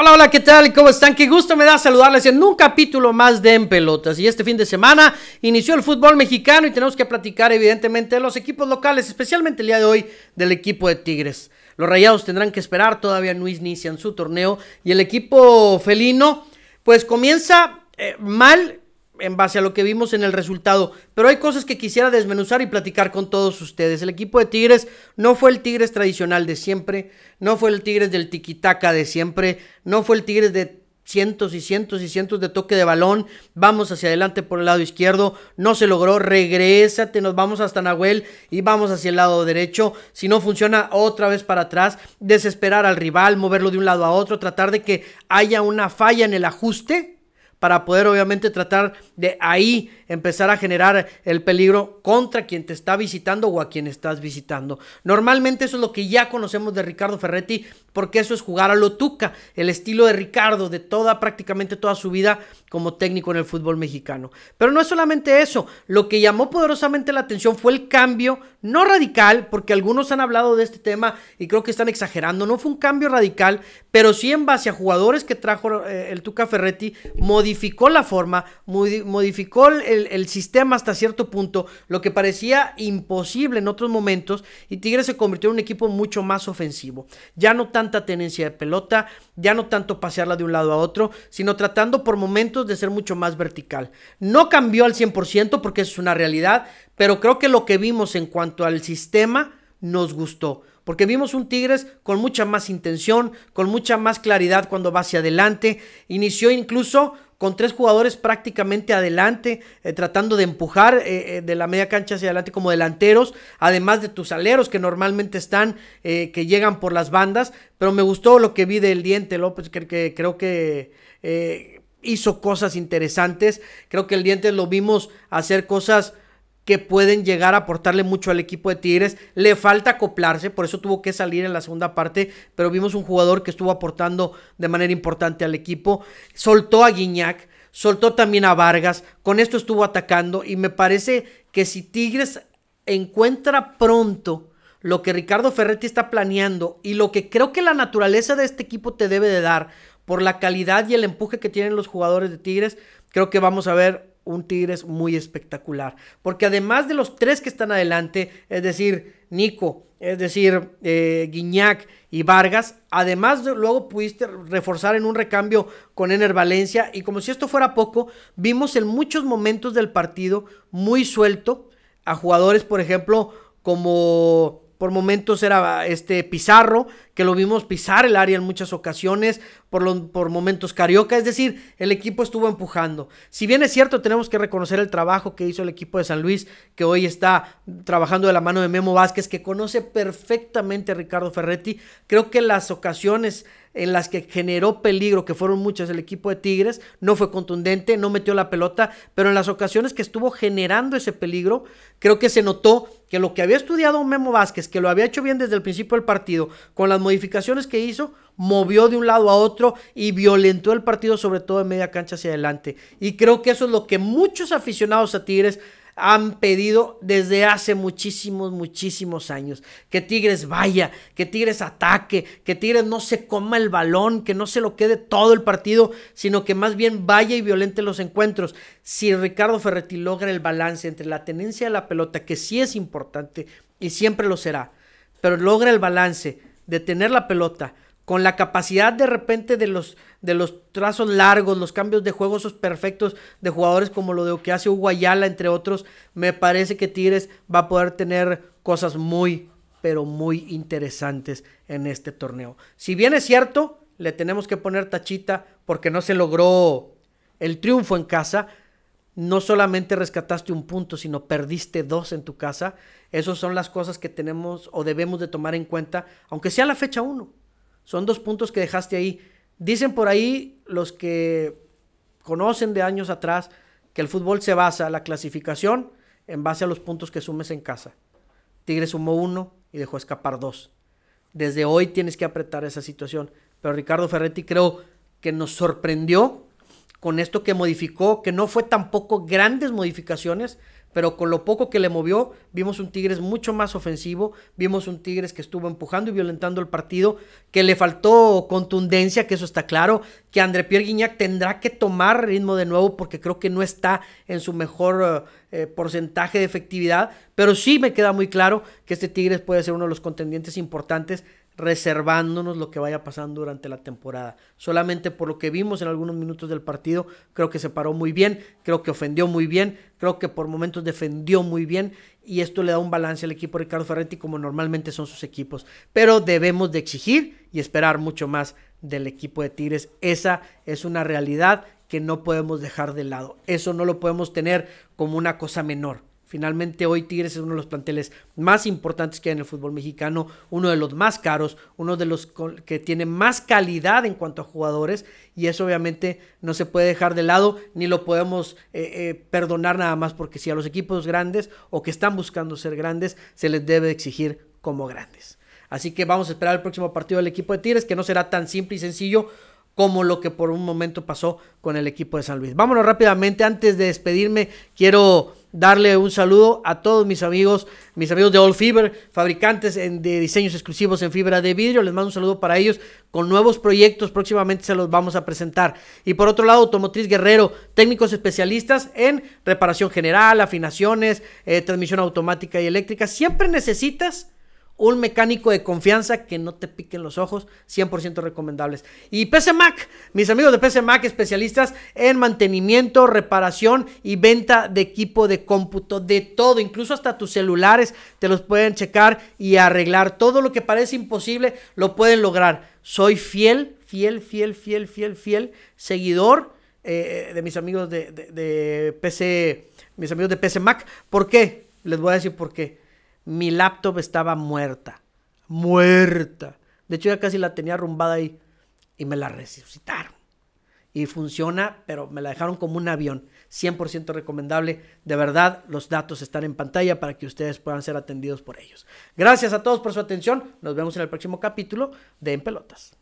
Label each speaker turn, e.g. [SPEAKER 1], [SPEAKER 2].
[SPEAKER 1] Hola, hola, ¿qué tal? ¿Cómo están? Qué gusto me da saludarles en un capítulo más de En Pelotas. Y este fin de semana inició el fútbol mexicano y tenemos que platicar evidentemente de los equipos locales, especialmente el día de hoy del equipo de Tigres. Los Rayados tendrán que esperar, todavía no inician su torneo y el equipo felino pues comienza eh, mal en base a lo que vimos en el resultado. Pero hay cosas que quisiera desmenuzar y platicar con todos ustedes. El equipo de Tigres no fue el Tigres tradicional de siempre, no fue el Tigres del tiquitaca de siempre, no fue el Tigres de cientos y cientos y cientos de toque de balón. Vamos hacia adelante por el lado izquierdo. No se logró. Regrésate. Nos vamos hasta Nahuel y vamos hacia el lado derecho. Si no funciona, otra vez para atrás. Desesperar al rival, moverlo de un lado a otro. Tratar de que haya una falla en el ajuste para poder obviamente tratar de ahí empezar a generar el peligro contra quien te está visitando o a quien estás visitando. Normalmente eso es lo que ya conocemos de Ricardo Ferretti porque eso es jugar a lo tuca, el estilo de Ricardo de toda prácticamente toda su vida como técnico en el fútbol mexicano. Pero no es solamente eso, lo que llamó poderosamente la atención fue el cambio, no radical, porque algunos han hablado de este tema y creo que están exagerando, no fue un cambio radical, pero sí en base a jugadores que trajo eh, el Tuca Ferretti, modificó la forma, modificó el, el sistema hasta cierto punto, lo que parecía imposible en otros momentos y Tigres se convirtió en un equipo mucho más ofensivo, ya no tan tanta tenencia de pelota, ya no tanto pasearla de un lado a otro, sino tratando por momentos de ser mucho más vertical. No cambió al 100% porque es una realidad, pero creo que lo que vimos en cuanto al sistema nos gustó. Porque vimos un Tigres con mucha más intención, con mucha más claridad cuando va hacia adelante. Inició incluso con tres jugadores prácticamente adelante, eh, tratando de empujar eh, eh, de la media cancha hacia adelante como delanteros, además de tus aleros que normalmente están, que llegan por las bandas, pero me gustó lo que vi del Diente López, que creo que hizo cosas interesantes, creo que el Diente lo vimos hacer cosas que pueden llegar a aportarle mucho al equipo de Tigres. Le falta acoplarse, por eso tuvo que salir en la segunda parte, pero vimos un jugador que estuvo aportando de manera importante al equipo. Soltó a Guiñac, soltó también a Vargas, con esto estuvo atacando y me parece que si Tigres encuentra pronto lo que Ricardo Ferretti está planeando y lo que creo que la naturaleza de este equipo te debe de dar por la calidad y el empuje que tienen los jugadores de Tigres, creo que vamos a ver un Tigres muy espectacular. Porque además de los tres que están adelante, es decir, Nico, es decir, eh, Guiñac y Vargas, además luego pudiste reforzar en un recambio con Ener Valencia. Y como si esto fuera poco, vimos en muchos momentos del partido muy suelto a jugadores, por ejemplo, como por momentos era ah, este Pizarro, que lo vimos pisar el área en muchas ocasiones, por, por momentos Carioca, es decir, el equipo estuvo empujando. Si bien es cierto, tenemos que reconocer el trabajo que hizo el equipo de San Luis, que hoy está trabajando de la mano de Memo Vázquez, que conoce perfectamente a Ricardo Ferretti, creo que las ocasiones en las que generó peligro, que fueron muchas, el equipo de Tigres no fue contundente, no metió la pelota, pero en las ocasiones que estuvo generando ese peligro, creo que se notó que lo que había estudiado Memo Vázquez, que lo había hecho bien desde el principio del partido, con las modificaciones que hizo, movió de un lado a otro y violentó el partido, sobre todo en media cancha hacia adelante. Y creo que eso es lo que muchos aficionados a Tigres han pedido desde hace muchísimos, muchísimos años. Que Tigres vaya, que Tigres ataque, que Tigres no se coma el balón, que no se lo quede todo el partido, sino que más bien vaya y violente los encuentros. Si Ricardo Ferretti logra el balance entre la tenencia de la pelota, que sí es importante y siempre lo será, pero logra el balance de tener la pelota, con la capacidad de repente de los, de los trazos largos, los cambios de juego, esos perfectos de jugadores como lo de que hace Uguayala, entre otros, me parece que Tigres va a poder tener cosas muy, pero muy interesantes en este torneo. Si bien es cierto, le tenemos que poner tachita porque no se logró el triunfo en casa. No solamente rescataste un punto, sino perdiste dos en tu casa. Esas son las cosas que tenemos o debemos de tomar en cuenta, aunque sea la fecha 1. Son dos puntos que dejaste ahí. Dicen por ahí los que conocen de años atrás que el fútbol se basa, la clasificación, en base a los puntos que sumes en casa. Tigre sumó uno y dejó escapar dos. Desde hoy tienes que apretar esa situación. Pero Ricardo Ferretti creo que nos sorprendió con esto que modificó, que no fue tampoco grandes modificaciones, pero con lo poco que le movió, vimos un Tigres mucho más ofensivo, vimos un Tigres que estuvo empujando y violentando el partido, que le faltó contundencia, que eso está claro, que André Pierre Guignac tendrá que tomar ritmo de nuevo porque creo que no está en su mejor eh, porcentaje de efectividad, pero sí me queda muy claro que este Tigres puede ser uno de los contendientes importantes reservándonos lo que vaya pasando durante la temporada. Solamente por lo que vimos en algunos minutos del partido, creo que se paró muy bien, creo que ofendió muy bien, creo que por momentos defendió muy bien y esto le da un balance al equipo de Ricardo Ferretti como normalmente son sus equipos. Pero debemos de exigir y esperar mucho más del equipo de Tigres. Esa es una realidad que no podemos dejar de lado. Eso no lo podemos tener como una cosa menor. Finalmente hoy Tigres es uno de los planteles más importantes que hay en el fútbol mexicano, uno de los más caros, uno de los que tiene más calidad en cuanto a jugadores y eso obviamente no se puede dejar de lado ni lo podemos eh, eh, perdonar nada más porque si a los equipos grandes o que están buscando ser grandes se les debe exigir como grandes. Así que vamos a esperar el próximo partido del equipo de Tigres que no será tan simple y sencillo como lo que por un momento pasó con el equipo de San Luis. Vámonos rápidamente, antes de despedirme, quiero darle un saludo a todos mis amigos, mis amigos de All Fiber, fabricantes de diseños exclusivos en fibra de vidrio. Les mando un saludo para ellos con nuevos proyectos, próximamente se los vamos a presentar. Y por otro lado, Automotriz Guerrero, técnicos especialistas en reparación general, afinaciones, eh, transmisión automática y eléctrica. Siempre necesitas un mecánico de confianza que no te piquen los ojos, 100% recomendables. Y PC Mac, mis amigos de PC Mac, especialistas en mantenimiento, reparación y venta de equipo de cómputo, de todo, incluso hasta tus celulares te los pueden checar y arreglar. Todo lo que parece imposible lo pueden lograr. Soy fiel, fiel, fiel, fiel, fiel, fiel seguidor eh, de mis amigos de, de, de PC, mis amigos de PC Mac. ¿Por qué? Les voy a decir por qué mi laptop estaba muerta, muerta. De hecho ya casi la tenía arrumbada ahí y me la resucitaron. Y funciona, pero me la dejaron como un avión. 100% recomendable. De verdad, los datos están en pantalla para que ustedes puedan ser atendidos por ellos. Gracias a todos por su atención. Nos vemos en el próximo capítulo de En Pelotas.